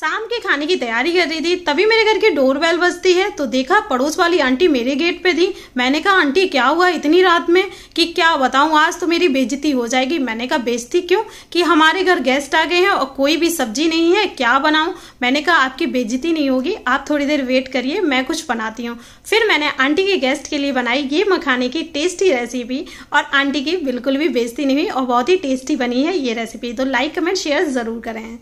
शाम के खाने की तैयारी कर रही थी तभी मेरे घर की डोर बेल बजती है तो देखा पड़ोस वाली आंटी मेरे गेट पे थी मैंने कहा आंटी क्या हुआ इतनी रात में कि क्या बताऊं आज तो मेरी बेजती हो जाएगी मैंने कहा बेजती क्यों कि हमारे घर गेस्ट आ गए हैं और कोई भी सब्जी नहीं है क्या बनाऊं मैंने कहा आपकी बेजती नहीं होगी आप थोड़ी देर वेट करिए मैं कुछ बनाती हूँ फिर मैंने आंटी के गेस्ट के लिए बनाई ये मखाने की टेस्टी रेसिपी और आंटी की बिल्कुल भी बेजती नहीं हुई और बहुत ही टेस्टी बनी है ये रेसिपी तो लाइक कमेंट शेयर ज़रूर करें